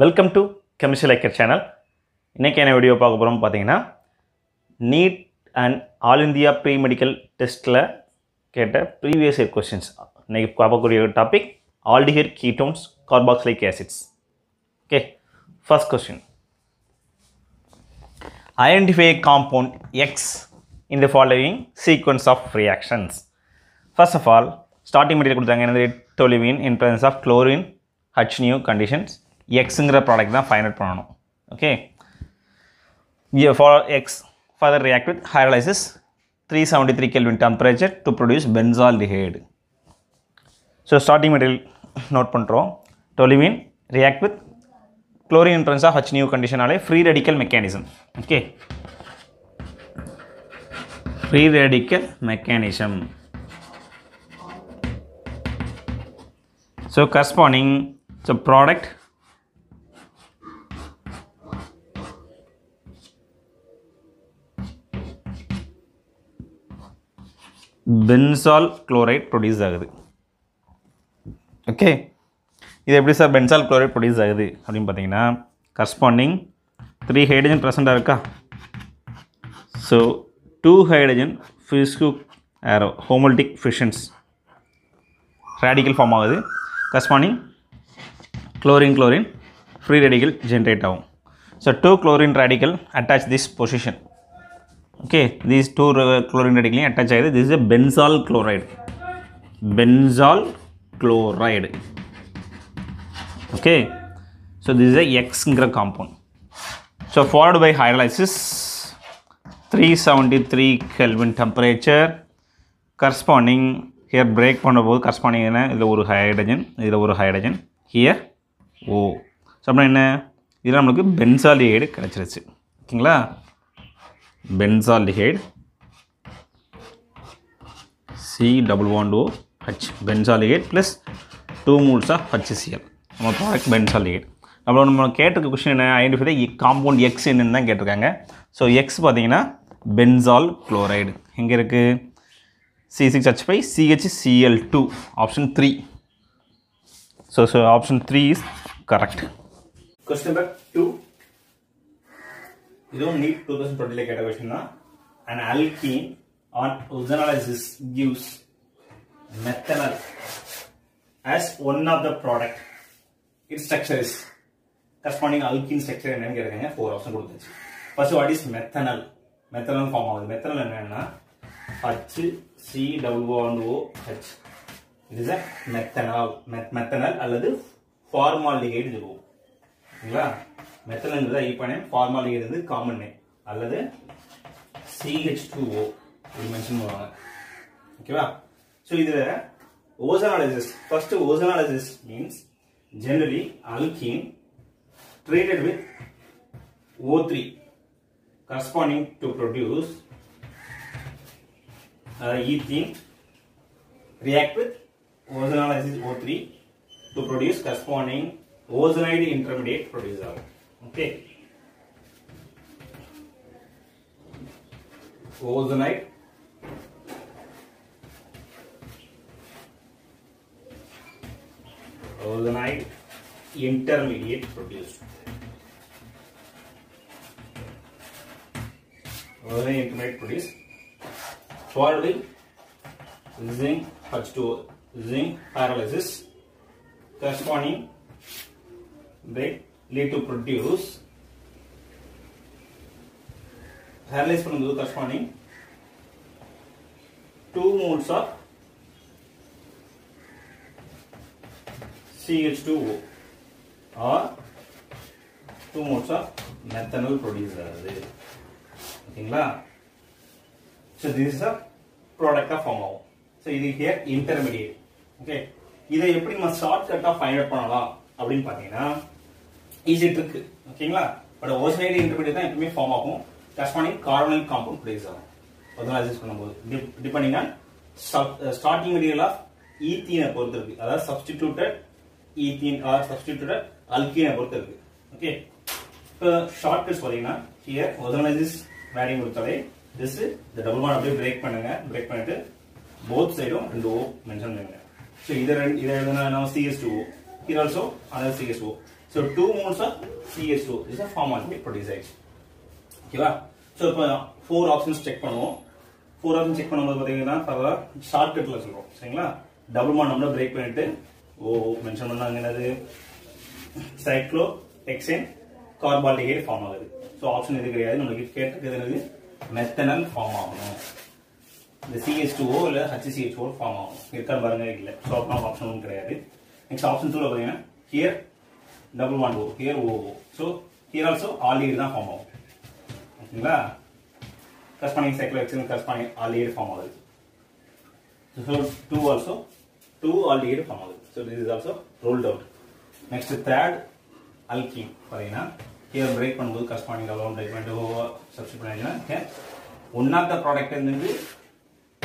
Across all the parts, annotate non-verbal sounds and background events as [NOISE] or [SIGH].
Welcome to chemistry liker channel இன்றைக்கி என்ன video பார்க்க போகிறோம் பார்த்தீங்கன்னா NEET and all India pre medical டெஸ்ட்டில் கேட்ட ப்ரீவியஸ் இயர் கொஸ்டின்ஸ் இன்றைக்கி பார்க்கக்கூடிய ஒரு topic aldehyde ketones carboxylic acids okay first question identify compound X in the following sequence of reactions first of all starting material கொடுத்தாங்க என்னது toluene in presence of chlorine H nu conditions x ங்கற product தான் find பண்ணனும் okay here for x further リアクト with ஹைரோலைசிஸ் 373 kelvin temperature to produce benzaldehyde so starting material note பண்றோம் toluene リアクト with chlorine presence of H nu கண்டிஷனாலே 프리 radical mechanism okay 프리 radical mechanism so கார்போனிங் so product benzal chloride produce ஆகுது okay இது எப்படி sir பென்சால் chloride produce ஆகுது அப்படின்னு பார்த்தீங்கன்னா corresponding three hydrogen ப்ரெசண்டாக இருக்கா so two hydrogen fishhook arrow homolytic fissions radical form ஆகுது corresponding chlorine chlorine free radical generate ஆகும் so two chlorine radical attach this position okay these two chlorine அடிக்கலையும் attach ஆகிடுது this is a benzal chloride benzal chloride okay so this is a எக்ஸ்ங்கிற compound so forward by hydrolysis three seventy three kelvin temperature corresponding here break பண்ணும்போது corresponding என்ன இதில் ஒரு hydrogen இதில் ஒரு hydrogen here O so அப்படின்னா என்ன இதில் நம்மளுக்கு பென்சால் ஏடு கிடச்சிருச்சு ஓகேங்களா benzaldehyde C double one two H பென்சாலிகேட் plus two moles of HCCl நம்ம ப்ராடக்ட் பென்சாலிகேட் அப்புறம் நம்ம கேட்டிருக்க கொஷின் என்ன ஐடென்டிஃபை காம்பவுண்ட் எக்ஸ் என்னென்னு தான் கேட்டிருக்காங்க ஸோ எக்ஸ் பார்த்தீங்கன்னா பென்சால் குளோரைடு எங்கே இருக்குது C six H five CH Cl two option three so so option three is correct question number two இதுவும் நீட் டூ தௌசண்ட் டுவெண்ட்டில கேட்ட கொஸ்டின் தான் and alkene on ozonolysis gives methanal as one of the product its structure is corresponding alkene structure என்னன்னு கேட்குறாங்க four option கொடுத்துச்சு first what is methanal methanal form ஆகுது methanal என்னன்னா H C double O and O H it is a methanol methanal அல்லது formaldehyde இருக்கும் ஓகேங்களா தான் IUPAC name இருந்து காமன் நேம் அல்லது சிஹெச் டூ ஓ இது மென்ஷன் பண்ணுவாங்க ஓகேவா ஸோ இதில் ozonolysis first ozonolysis means generally alkene treated with O three corresponding to produce ethene with with O three to produce uh, corresponding ozonide intermediate produced ஆகும் Okay. Close the knife. night, intermediate produced. the intermediate produced. Following zinc H2O, zinc pyrolysis corresponding break lead to produce parallelize பண்ணும்போது corresponding two moles of CH2O or two modes of methanol produce ஆகுது ஓகேங்களா so this is a product of amount so இது here intermediate okay இதை எப்படி நம்ம short கட்டா find out பண்ணலாம் அப்படின்னு பார்த்தீங்கன்னா ஈஸி ட்ரிக் ஓகேங்களா பட் ஓசனைடு இன்டர்மீடியட் தான் எப்பவுமே ஃபார்ம் ஆகும் கரஸ்பாண்டிங் கார்பனல் காம்பவுண்ட் ப்ளேஸ் ஆகும் ஒர்கனைசைஸ் பண்ணும்போது depending on starting material of ஈத்தீனை பொறுத்து இருக்கு அதாவது சப்ஸ்டிடியூட்டட் ஈத்தீன் ஆர் சப்ஸ்டிடியூட்டட் அல்கீனை பொறுத்து இருக்கு ஓகே இப்போ ஷார்ட் டெஸ்ட் பார்த்தீங்கன்னா ஹியர் ஒர்கனைசைஸ் வேரிங் கொடுத்தாலே திஸ் இந்த டபுள் பாண்ட் அப்படியே பிரேக் பண்ணுங்க பிரேக் பண்ணிட்டு போத் சைடும் ரெண்டு ஓ மென்ஷன் பண்ணுங்க ஸோ இதை ரெண்டு இதை எழுதுனா சிஎஸ் டூ ஓ இது also other CS O so two moles of CS two is a formality producer ஓகேவா ஸோ இப்போ ஃபோர் ஆப்ஷன்ஸ் செக் பண்ணுவோம் ஃபோர் ஆப்ஷன் செக் பண்ணும்போது பார்த்தீங்கன்னா ஃபர்தராக ஷார்ட்கட்டில் சொல்கிறோம் சரிங்களா டபுள் மாண்டம்ல பிரேக் பண்ணிட்டு ஓ மென்ஷன் பண்ணாங்க என்னது சைக்ளோ எக்ஸைன் கார்பால்டிகேட் ஃபார்ம் ஆகுது ஸோ ஆப்ஷன் எது கிடையாது நம்மளுக்கு கேட்டிருக்கிறது என்னது மெத்தனல் ஃபார்ம் ஆகணும் இந்த சிஎஸ்டூஓ டூஓ இல்லை ஹச்சிசிஹெச்ஓ ஃபார்ம் ஆகும் இருக்கான்னு பாருங்க இல்லை ஸோ ஆப்ஷன் ஒன்றும் கிடையாது நெக்ஸ்ட் ஆப்ஷன் டூவில் பார்த்தீங்கன்னா here double one O, here OO. So here also aldehyde தான் form ஆகும் ஓகேங்களா corresponding cyclohexane corresponding aldehyde form ஆகுது so 2 also 2 aldehyde form ஆகுது so this is also rolled out next third alkene பாத்தீங்கன்னா here break பண்ணும்போது corresponding alone break பண்ணிட்டு OO substitute பண்ணீங்கன்னா here one of the product வந்து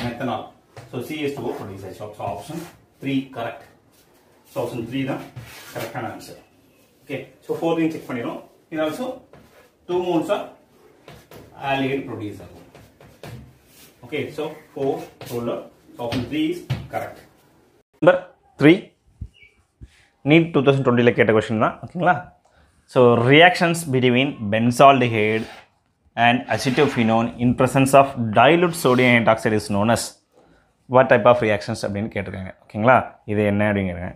methanol so CH2O produces so option 3 correct so option 3 தான் கரெக்டான answer okay so ஃபோர்த்தையும் check பண்ணிடும் இது also two moles of aldehyde produce ஆகும் ஓகே ஸோ ஃபோர் ஷோல்டர் option three is correct number three NEET two thousand டுவெண்ட்டியில் கேட்ட question தான் ஓகேங்களா so reactions between benzaldehyde and acetophenone in presence of dilute sodium hydroxide is known as what type of reactions அப்படின்னு கேட்டிருக்காங்க ஓகேங்களா இது என்ன அப்படிங்கிறாங்க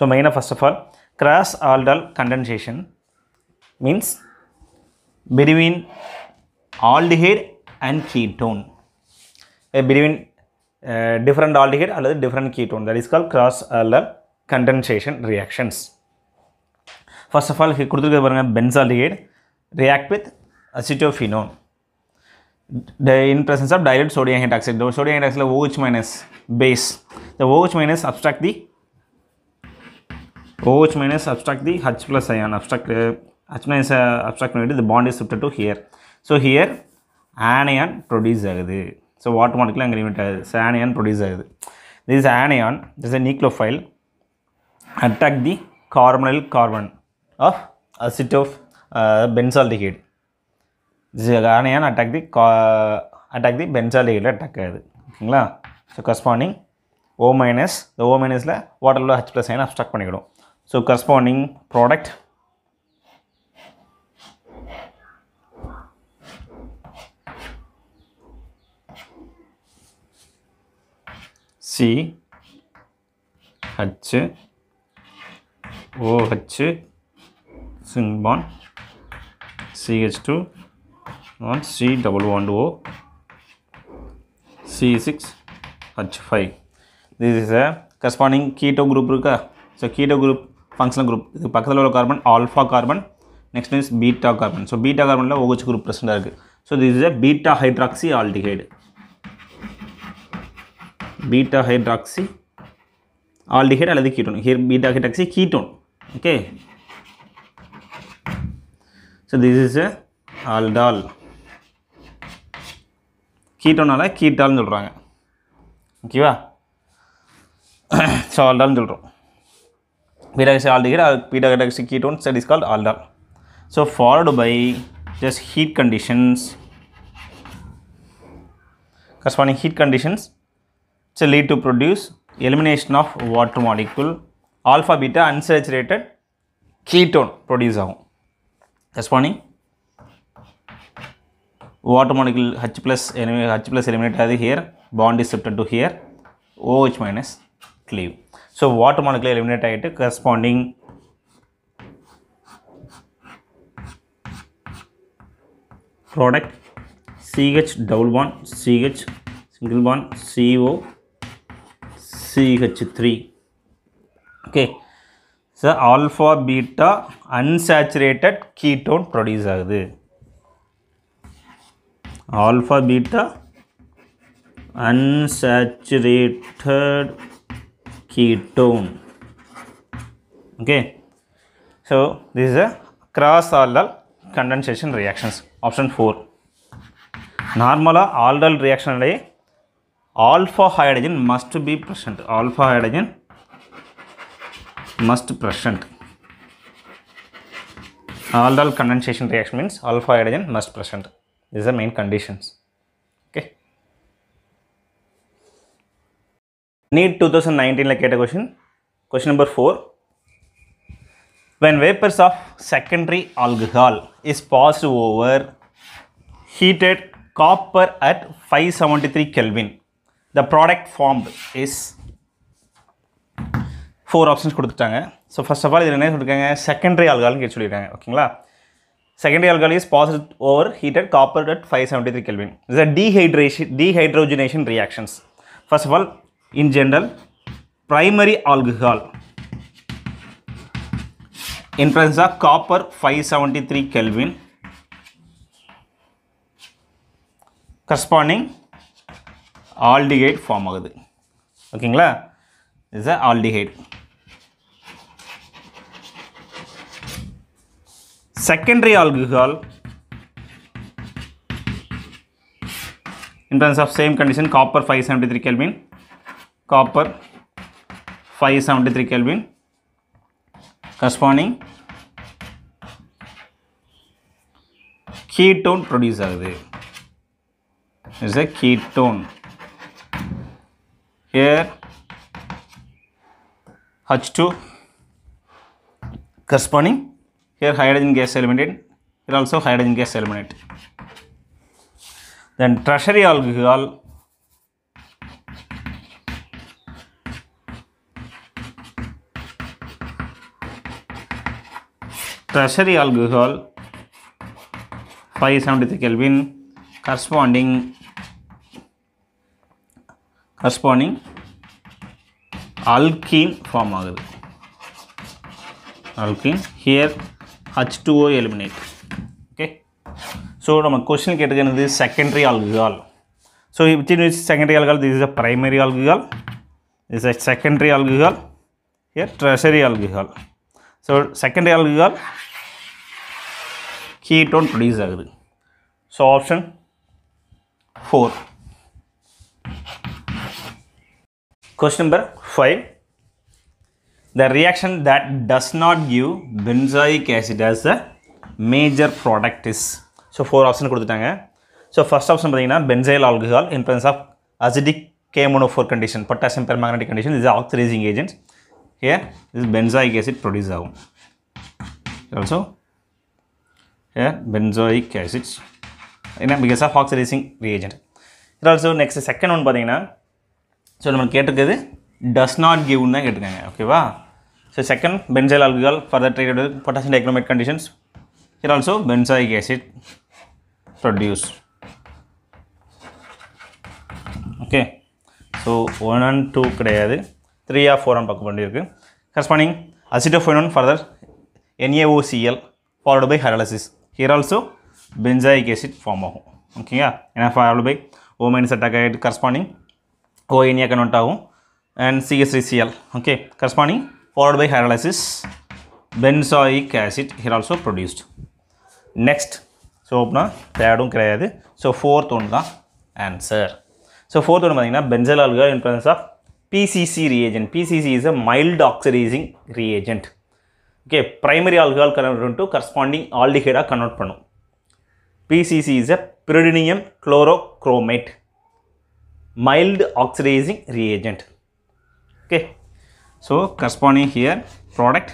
ஸோ மெயினாக first of all cross aldal condensation means between aldehyde and ketone uh, between uh, different aldehyde or different ketone that is called cross aldal condensation reactions first of all கொடுத்துருக்கிறது பாருங்க benzyaldehyde react with acetophenone in presence of dilute sodium hydroxide the sodium hydroxide OH minus base the OH minus abstract the OH minus abstract the H plus ion, abstract uh, H minus uh, abstract the bond is shifted to here. So here anion produce agudhu. So automatically agreement agudhu. So anion produce This This anion, this is a nucleophile, attack the carbonyl carbon of acid of uh, benzaldehyde. This anion attack the uh, attack the benzaldehyde attack So corresponding O minus. The O minus O water. H plus plus abstract. Abstract so corresponding product c h o h single bond C H two on C double bond O C6 H5 this is a corresponding keto group ka so keto group functional group இது பக்கத்தில் உள்ள carbon alpha carbon next is beta carbon so beta கார்பனில் OH group ப்ரெசென்ட்டாக இருக்குது so this is a beta hydroxy aldehyde beta hydroxy aldehyde அல்லது ketone here beta hydroxy ketone okay so this is a aldol கீட்டோனால் கீட்டால்னு சொல்கிறாங்க ஓகேவா so ஆல்டால்னு சொல்கிறோம் beta is aldehyde or beta hydroxy ketone that is called aldol so followed by just heat conditions corresponding heat conditions so lead to produce elimination of water molecule alpha beta unsaturated ketone produce ஆகும் corresponding water molecule H plus H plus eliminated here bond is shifted to here OH minus cleave so water molecule eliminate ஆகிட்டு corresponding product CH double bond CH single bond CO CH three okay so alpha beta unsaturated ketone produce ஆகுது alpha beta unsaturated ketone okay so this is a cross aldol condensation reactions option 4 normal aldol reaction alle alpha hydrogen must be present alpha hydrogen must present Aldol condensation reaction means alpha hydrogen must present this is the main conditions NEET two thousand நைன்டீனில் கேட்ட question question number four when vapours of secondary alcohol is alcohol over heated copper at five seventy three kelvin the product form is four options கொடுத்துட்டாங்க so first of all இதில் என்ன சொல்லியிருக்காங்க secondary ஆல்கால்னு கேட்டு சொல்லியிருக்காங்க ஓகேங்களா secondary alcohol is passed over heated copper at five seventy three kelvin is a dehydration dehydrogenation reactions first of all in general primary alcohol in presence of copper 573 Kelvin corresponding aldehyde form ஆகுது ஓகேங்களா is a aldehyde secondary alcohol in presence of same condition copper 573 Kelvin copper 573 Kelvin corresponding ketone produce agudhu is a ketone here H2 corresponding here hydrogen gas eliminated here also hydrogen gas eliminated then tertiary alcohol tertiary alcohol 573 kelvin corresponding corresponding alkene form ஆகுது alkene here H2O eliminate okay so நம்ம question கேட்டிருக்கிறது secondary alcohol so which is secondary alcohol this is a primary alcohol this is a secondary alcohol here tertiary alcohol so secondary alcohol की don't produce ஆகும் so option 4 question number 5 the reaction that does not give benzoic acid as a major product is so four option കൊടുത്തിടാം so first option എന്താ പറയുന്നാ benzyl alcohol in presence of acidic K mono four condition potassium permanganate condition does a oxidizing agent here does benzoic acid produce ஆகும் so also benzoic acids ஏன்னா because of oxidizing reagent இது also next second one பார்த்தீங்கன்னா so நம்ம கேட்டிருக்கிறது does not கிவ்னு தான் கேட்டிருக்காங்க ஓகேவா so second benzyl alcohol further treated with potassium எக்கனாமிக் conditions it also benzoic acid produce okay so one and two கிடையாது த்ரீ ஆர் ஃபோர் ஒன் பார்க்க வேண்டியிருக்கு corresponding acetophenone further NaOCl followed by hydrolysis here also benzoic acid form ஆகும் ஓகேயா ஏன்னா ஃபார்வல் by O minus attack corresponding O இனியா convert ஆகும் and சிஎஸ்ரிசிஎல் okay corresponding followed by hydrolysis benzoic acid here also produced next so அப்படின்னா தேர்டும் கிடையாது ஸோ ஃபோர்த் ஒன் தான் ஆன்சர் ஸோ ஃபோர்த் ஒன்று பார்த்தீங்கன்னா benzyl alcohol in presence of PCC reagent. PCC is a mild oxidizing reagent. okay primary alcohol converted to corresponding aldehyde convert பண்ணும் pcc is a pyridinium chlorochromate mild oxidizing reagent okay so corresponding here product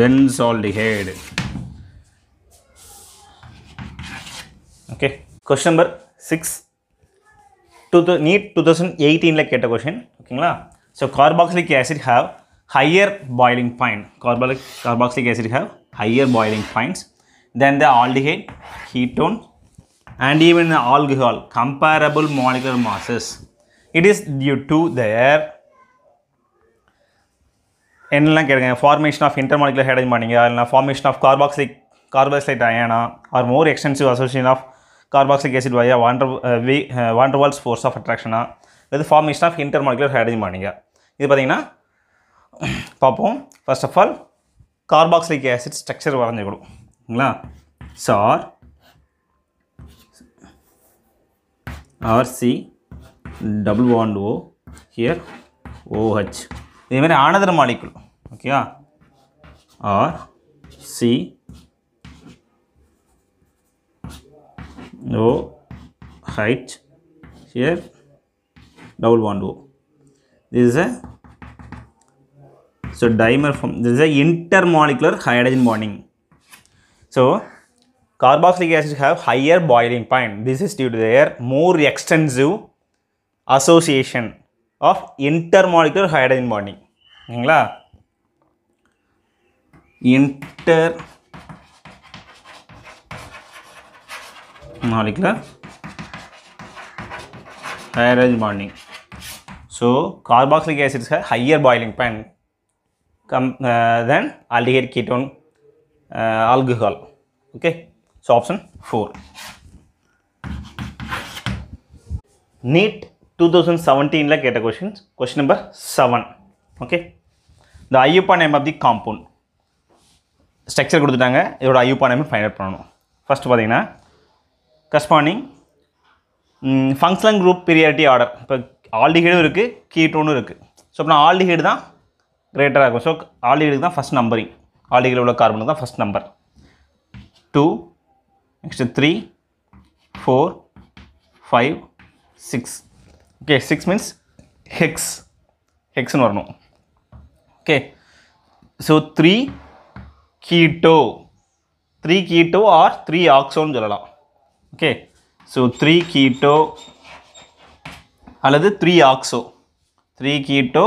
benzaldehyde okay question number 6 to the neat 2018 ல கேட்ட question ஓகேங்களா So carboxylic acid have higher boiling point. Carboxylic, carboxylic acid have higher boiling points than the aldehyde, ketone and even the alcohol comparable molecular masses. It is due to their என்னெல்லாம் கேட்குங்க formation of intermolecular hydrogen பாண்டிங்க இல்லைனா formation of carboxylic carboxylate அயனா are more extensive association of carboxylic acid via van der வி van der Waals force of அட்ராக்ஷனா இது formation of intermolecular hydrogen பாண்டிங்க இது பார்த்திங்கன்னா பார்ப்போம் first of all carboxylic acid structure வரைஞ்சிக்கணும் ஓகேங்களா sir RC double one O here OH இதேமாதிரி ஆனதர் மாலிக்குள் ஓகேயா R C O H here double one O this is a so dimer form this is a intermolecular hydrogen bonding so carboxylic acids have higher boiling point this is due to their more extensive association of intermolecular hydrogen bonding ஓகேங்களா inter molecular hydrogen bonding so carboxylic acids higher boiling பேன் கம் then aldehyde ketone alcohol okay so option four NEET two thousand செவன்டீனில் கேட்ட questions question number seven okay the IUPAC name of the compound structure கொடுத்துட்டாங்க இதோட IUPAC name final பண்ணணும் first பார்த்தீங்கன்னா corresponding function group priority order இப்போ ஆல்டிஹைடும் இருக்குது கீட்டோனும் இருக்குது ஸோ அப்படின்னா ஆல்டிஹைடு தான் கிரேட்டராக இருக்கும் ஸோ ஆல்டிஹைடுக்கு தான் ஃபஸ்ட் நம்பரிங் ஆல்டிஹைடில் உள்ள கார்பனுக்கு தான் first number two next three four five six okay six means hex ஹெக்ஸ்னு வரணும் okay so three keto three keto or three ஆக்ஸோன்னு சொல்லலாம் ஓகே ஸோ த்ரீ கீட்டோ அல்லது three oxo three keto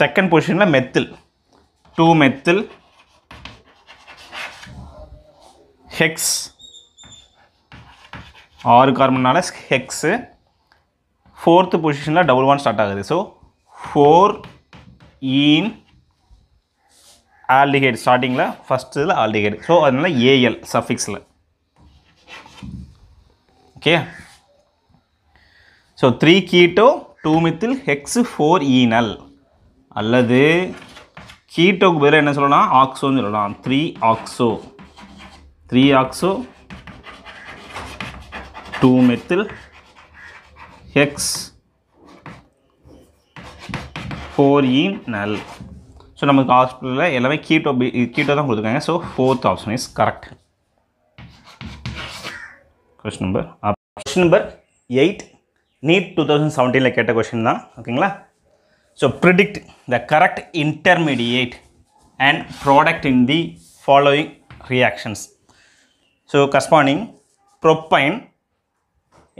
second பொசிஷனில் methyl two methyl hex ஆறு கார்பனால் hex fourth பொசிஷனில் double one start ஆகுது ஸோ ஃபோர் ஈன் ஆல்டிகேட் ஸ்டார்டிங்கில் ஃபஸ்ட்டு இதில் ஸோ அதனால் ஏஎல் சஃபிக்ஸில் okay so three keto two methyl hex four enal அல்லது கீட்டோக்கு பதிலாக என்ன சொல்லலாம் ஆக்ஸோன்னு சொல்லலாம் three oxo three oxo two methyl hex four ene நல் ஸோ நமக்கு ஹாஸ்பிட்டலில் எல்லாமே கீட்டோ பி கீட்டோ தான் கொடுத்துருக்காங்க so fourth option is correct question number question number eight Need 2017 like a question question okay ஓகேங்களா so predict the correct intermediate and product in the following reactions. So corresponding propine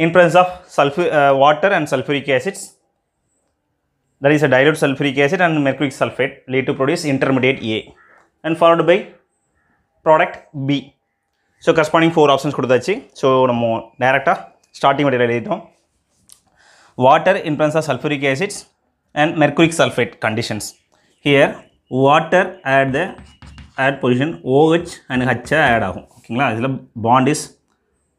in presence of sulfur, uh, water and sulfuric acids that is a dilute sulfuric acid and mercury sulfate lead to produce intermediate A and followed by product B. So corresponding four options கொடுத்தாச்சு so நம்ம டேரெக்டாக starting material எழுதிட்டோம் water in presence of sulfuric acids and mercuric sulfate conditions. Here water at the at position OH and H add okay la இதில் bond is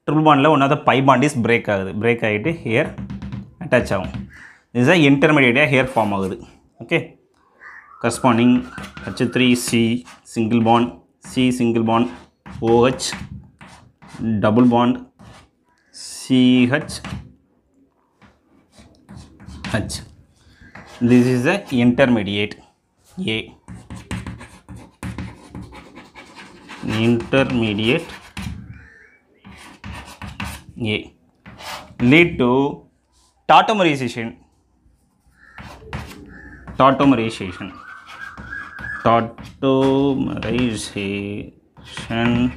triple bond la one of the pi bond is break ஆகுது break aayittu here attach aagum this is a intermediate here form ஆகுது okay corresponding H3C single bond C single bond OH double bond CH अच्छा this is a intermediate A intermediate A lead to tautomerization tautomerization tautomerization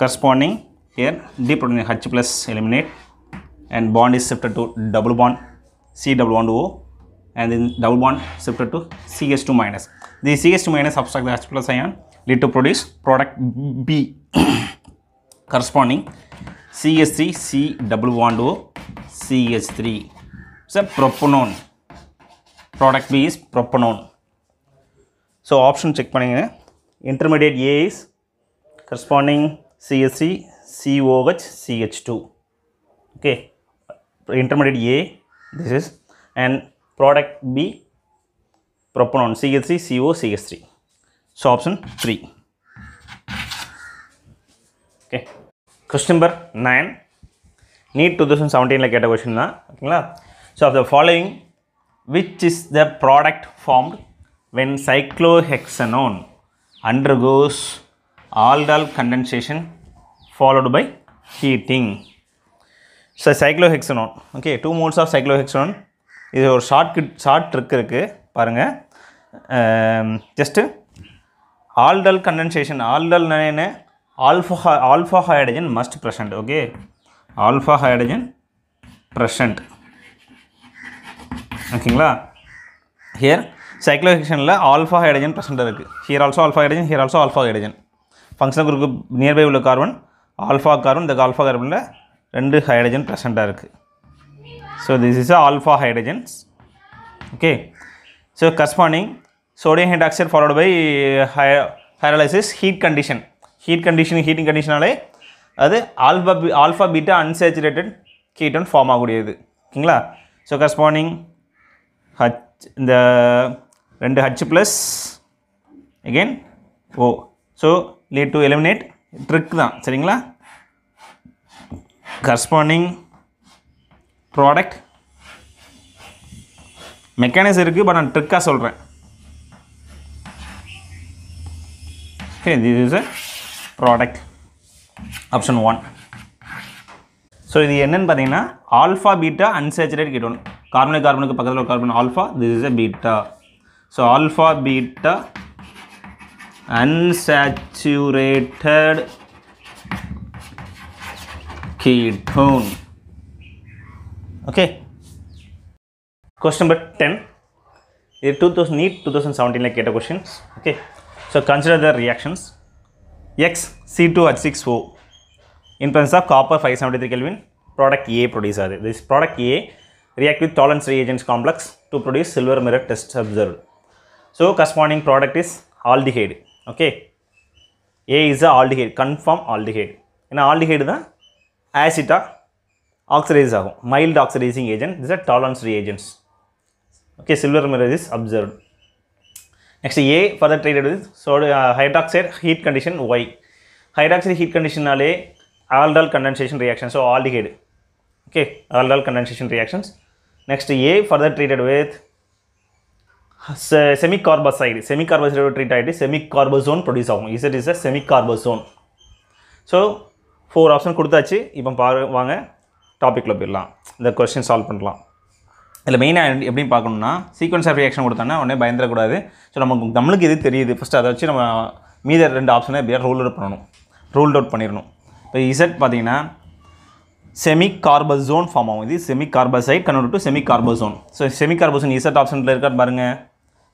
corresponding here the proton H plus eliminate and bond is shifted to double bond C double bond O and then double bond shifted to CH2 minus. The CH2 minus subtract the H plus ion lead to produce product B corresponding CH3 C double bond O CH3. So propanone. Product B is propanone. So option check पनेंगे. Intermediate A is corresponding CH3 COH CH2. Okay. Intermediate A this is and product B proponent CH3, CO, 3 So, option 3. Okay. Question number 9. Need 2017 like get a question. So, of the following, which is the product formed when cyclohexanone undergoes aldol condensation followed by heating? So cyclohexanone okay two moles of cyclohexanone இது ஒரு short kit short trick இருக்குது பாருங்கள் just ஆல்டல் condensation aldol என்ன alpha alpha hydrogen must present okay alpha hydrogen present ஓகேங்களா here சைக்ளோஹெக்ஷனில் alpha hydrogen present இருக்குது here also alpha hydrogen here also alpha hydrogen function group nearby உள்ள carbon alpha carbon இந்த alpha கார்பனில் ரெண்டு hydrogen ப்ரெசண்ட்டாக இருக்குது so this is a alpha hydrogens okay so corresponding sodium oxide followed by hy hydrolysis heat condition heat condition heating கண்டிஷனாலே அது alpha B alpha beta unsaturated ketone form ஆகக்கூடியது ஓகேங்களா so corresponding H இந்த ரெண்டு H plus again O so lead to eliminate trick தான் சரிங்களா corresponding product mechanism இருக்குது but நான் ட்ரிக்காக சொல்கிறேன் okay this is a product option one so இது என்னென்னு பார்த்தீங்கன்னா alpha beta unsaturate ketone carbonyl கார்பனுக்கு பக்கத்தில் ஒரு carbon alpha this is a beta so alpha beta unsaturated ketone phone. Okay. Question number 10. Two thousand NEET two thousand seventeen like केटा question okay so consider the reactions X C in presence of copper 573 Kelvin, product A produces. This product A react with tolerance reagents complex to produce silver mirror test observed. So corresponding product is aldehyde. Okay. A is a aldehyde, confirm aldehyde. In aldehyde, the ஆசிட்டா oxidase ஆகும் mild oxidizing agent these are tolerance reagents okay silver mirror is observed next a further treated with sodium uh, hydroxide heat condition y hydroxide heat condition நாலே aldol condensation reaction so aldehyde okay aldol condensation reactions next a further treated with semicarboxide semicarboxide treat ஆயிட்டு semicarbazone produce ஆகும் z is a semicarbazone so four option கொடுத்தாச்சு இப்போ பாரு வாங்க டாப்பிக்கில் போயிடலாம் இந்த கொஸ்டின் சால்வ் பண்ணலாம் இதில் மெயினாக எப்படின்னு பார்க்கணும்னா சீக்வன்ஸ் ஆஃப் ரியாக்ஷன் கொடுத்தோன்னா உடனே பயந்துடக்கூடாது ஸோ நமக்கு நம்மளுக்கு இது தெரியுது ஃபஸ்ட் அதை வச்சு நம்ம மீத ரெண்டு ஆப்ஷனை எப்படியா ரூல் அவுட் பண்ணணும் ரூல்ட் அவுட் பண்ணிடணும் இப்போ இசட் பார்த்தீங்கன்னா செமி கார்பசோன் ஃபார்ம் ஆகும் இது semicarbazide convert to semicarbazone so semicarbazone Z ஆப்ஷனில் இருக்கான்னு பாருங்கள்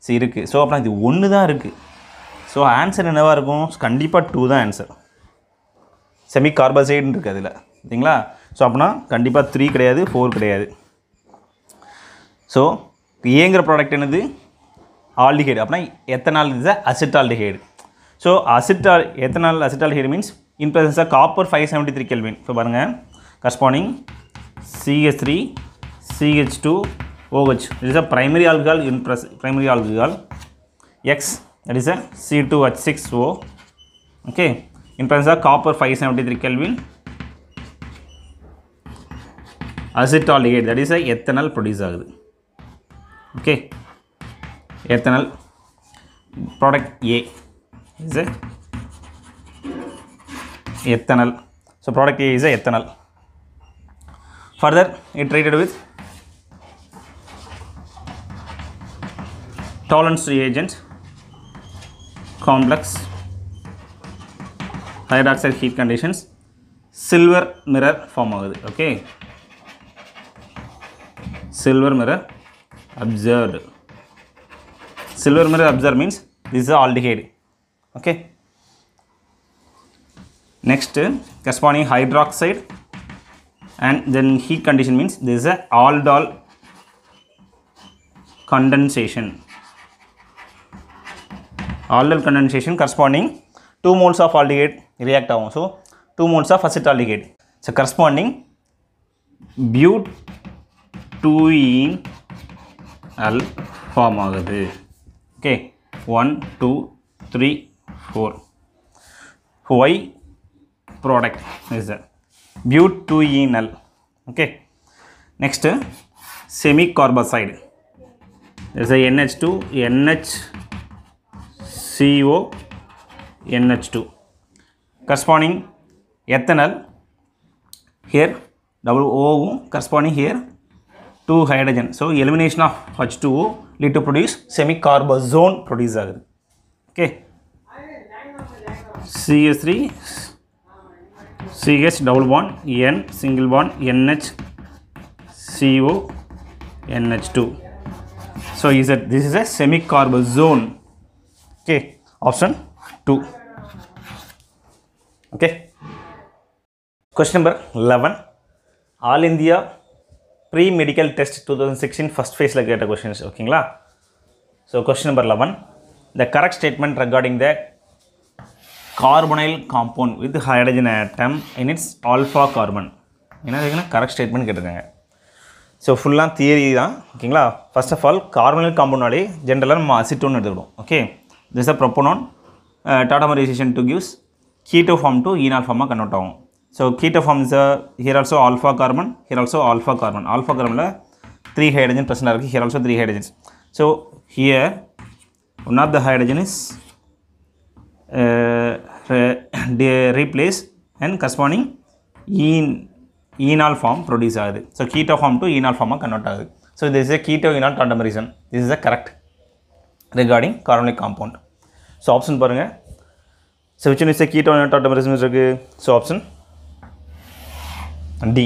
சரி இருக்குது ஸோ அப்புறம் இது ஒன்று தான் இருக்குது ஸோ ஆன்சர் என்னவாக இருக்கும் கண்டிப்பாக டூ தான் ஆன்சர் செமி கார்பசைடுன்னு இருக்குது அதில் சரிங்களா ஸோ அப்படின்னா கண்டிப்பாக த்ரீ கிடையாது ஃபோர் கிடையாது ஸோ ஏங்கிற ப்ராடக்ட் என்னது ஆல்டிஹைடு அப்படின்னா ethanol is acetaldehyde so acetal ethanol acetaldehyde means in presence of copper five seventy three kelvin இப்போ பாருங்கள் corresponding CH three CH two OH it is a primary alcohol in press primary alcohol X that is a C two H six O okay in presence of copper 573 Kelvin acetaldehyde that is a ethanol produce ஆகுது okay ethanol product A is a ethanol so product A is a ethanol further it treated with tolerance reagent complex hydroxide heat conditions silver mirror form ஆகுது okay silver mirror observed silver mirror observed means this is aldehyde okay next corresponding hydroxide and then heat condition means this is a aldol condensation aldol condensation corresponding 2 moles of aldehyde react ஆகும் so two moles of acetaldehyde so corresponding but two ene al form ஆகுது okay one two three four Y product is the but two enal okay next semicarbazide is NH two NH CO NH two corresponding ethanol here double o corresponding here two hydrogen. So, elimination of H2O lead to produce semi carbazone produce. Okay. CS3 CH double bond N single bond NH CO NH2. So is it this is a semi carbazone? Okay. Option 2. Okay question number eleven all India pre medical test two thousand sixteen first ஃபேஸில் கேட்ட questions ஓகேங்களா so question number eleven the correct statement regarding the carbonyl compound with hydrogen atom in its alpha carbon என்ன correct statement கேட்டிருக்காங்க so ஃபுல்லாக theory தான் ஓகேங்களா first of all carbonyl காம்பவுண்டாலே ஜென்ரலாக நம்ம அசிட்டோன்னு எடுத்துக்கிடும் okay this a propanone tautomerization to gives keto form to enol ஃபார்மாக கன்வெர்ட் ஆகும் so keto form forms here also alpha carbon here also alpha carbon alpha கார்பனில் த்ரீ ஹைட்ரஜன் ப்ரெசென்ட் இருக்குது here also three hydrogens so here one of the hydrogen is replace and corresponding ene enol form produce ஆகுது so keto form to enol ஃபார்மாக convert ஆகுது so this is a keto enol tautomerism this is a correct regarding carbonyl compound so option பாருங்கள் so is the is a ketone is இருக்குது So option D,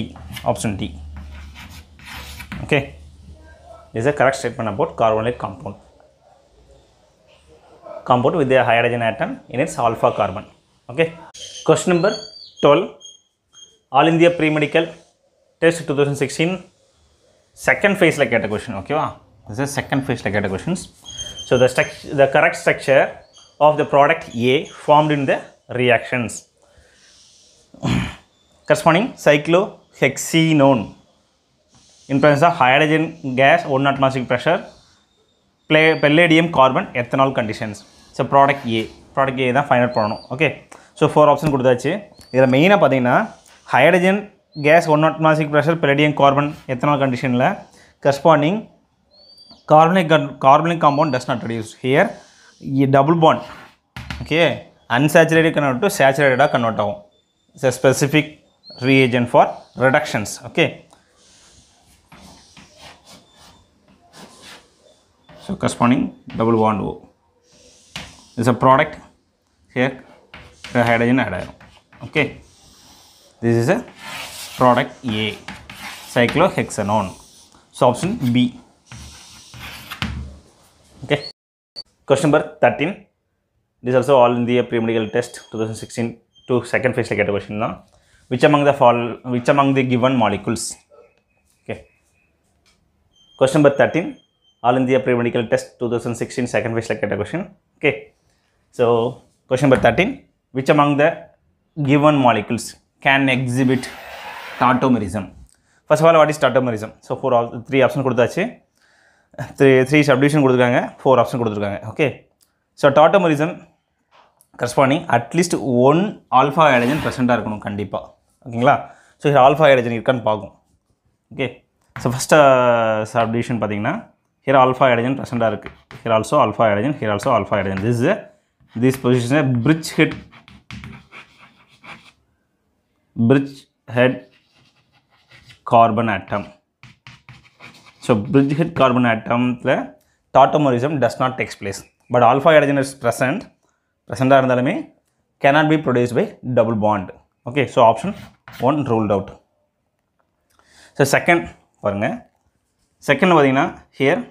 option D. Okay. This is a correct statement about compound compound Compound with a hydrogen atom in its alpha carbon okay question number 12 all india pre medical test 2016 second phase like that a question okay wow this is second phase like that a questions so the the correct structure of the product A formed in the reactions. Corresponding cyclohexenone in presence of hydrogen gas, 1 atmospheric pressure, palladium carbon, ethanol conditions. So, product A. Product A தான் find out பண்ணணும் okay so four option கொடுத்தாச்சு இதில் மெயினாக பார்த்தீங்கன்னா hydrogen gas one atmospheric pressure palladium carbon ethanol கண்டிஷனில் corresponding carbonyl carbonyl compound does not reduce here double bond okay unsaturated convert saturated convert of specific reagent for reductions okay so corresponding double bond O is a product hydrogen add ah okay this is a product A cyclohexanone so option B okay Question number 13. This also all in the pre-medical test 2016 to second phase like question now. Which among the fall, which among the given molecules? Okay. Question number 13. All in the pre-medical test 2016 second phase like question. Okay. So question number 13. Which among the given molecules can exhibit tautomerism? First of all, what is tautomerism? So for all three options, three three subdivision கொடுத்துருக்காங்க four option கொடுத்துருக்காங்க okay so tautomerism corresponding at least one alpha hydrogen ப்ரெசென்ட்டாக இருக்கணும் கண்டிப்பாக ஓகேங்களா so இது alpha hydrogen இருக்கான்னு பார்க்கும் okay so first subdivision பார்த்தீங்கன்னா ஹியர் ஆல்ஃபா ஹைட்ரஜன் ப்ரெசண்டாக இருக்குது here also alpha hydrogen here also alpha hydrogen this this position bridge head bridge head carbon atom so bridge head carbon ஆட்டமில் tautomerism does not takes place but alpha hydrogen is present ப்ரெசண்டாக இருந்தாலுமே cannot be produce by double bond okay so option one ruled out so second பாருங்கள் second பார்த்தீங்கன்னா here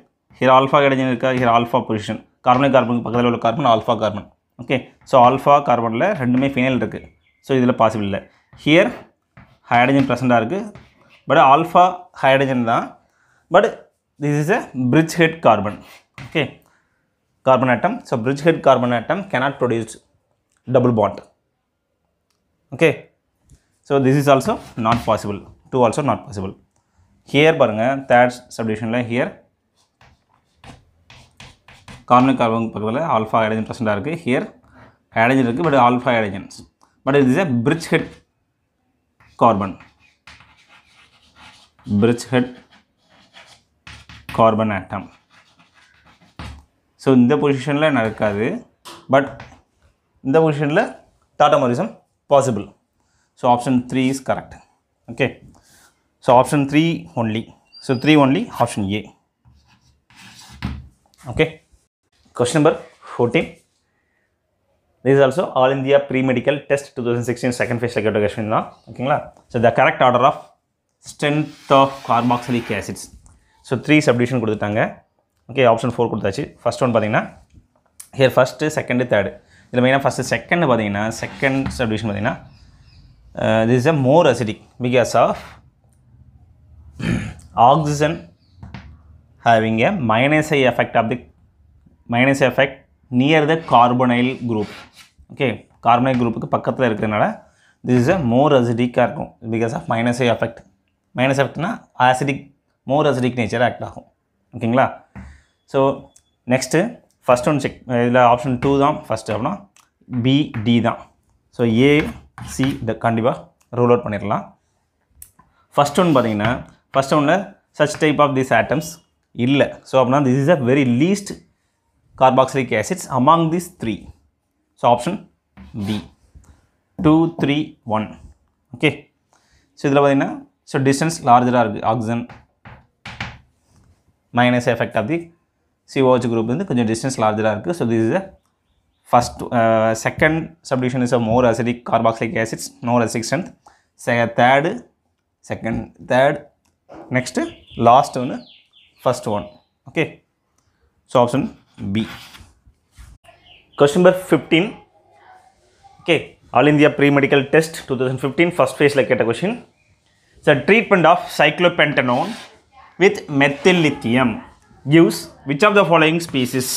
here alpha hydrogen இருக்கா here alpha position carbonyl carbon பக்கத்தில் உள்ள carbon alpha carbon okay so alpha கார்பனில் ரெண்டுமே phenyl இருக்குது so இதில் possible இல்லை ஹியர் ஹைட்ரஜன் ப்ரெசண்டாக இருக்குது பட் ஆல்ஃபா ஹைட்ரஜன் தான் but this is a bridgehead carbon okay carbon atom so bridgehead carbon atom cannot produce double bond okay so this is also not possible two also not possible here பாருங்க third subdivisionல here carbon carbon பக்கத்தில் alpha hydrogen ப்ரெசெண்டாக இருக்குது here hydrogen இருக்குது but alpha hydrogens but it is a bridge head carbon bridge head carbon atom so இந்த பொசிஷனில் நடக்காது but இந்த பொசிஷனில் tautomerism possible so option three is correct okay so option three only so three only option A okay question number fourteen this also all India pre medical test two thousand sixteen second face second question தான் ஓகேங்களா so the correct order of strength of carboxylic acids so three subdivision கொடுத்துட்டாங்க okay option four கொடுத்தாச்சு first one பார்த்தீங்கன்னா here first second third இதில் மெயினாக first second பார்த்தீங்கன்னா second subdivision பார்த்தீங்கன்னா this is a more acidic because of oxygen having a minus I effect of the minus effect near the carbonyl group okay carbonyl குரூப்புக்கு பக்கத்தில் இருக்கிறதுனால this is a more அசிடிக்காக இருக்கும் because of மைனஸை effect minus எஃபெக்ட்னா acidic மோரஸ் டிக்னேச்சரை act ஆகும் ஓகேங்களா so next first one check இதில் ஆப்ஷன் டூ தான் ஃபஸ்ட்டு அப்படின்னா பிடி தான் ஸோ ஏ சி இந்த கண்டிப்பாக ரூல் அவுட் பண்ணிடலாம் ஃபஸ்ட் ஒன் பார்த்தீங்கன்னா ஃபஸ்ட் ஒன்றில் such type of this atoms இல்லை ஸோ அப்படின்னா this is a very least carboxylic acids among this three so option B two three one okay so இதில் பார்த்திங்கன்னா so distance லார்ஜராக இருக்குது oxygen minus effect of the COH group in the distance larger arc. So, this is the first, uh, second substitution is a more acidic carboxylic acids, more acidic strength. Second, third, second, third, next, last one, first one. Okay. So, option B. Question number 15. Okay. All India Pre-Medical Test 2015 first phase like a question. So, treatment of cyclopentanone with methyl lithium gives which of the following species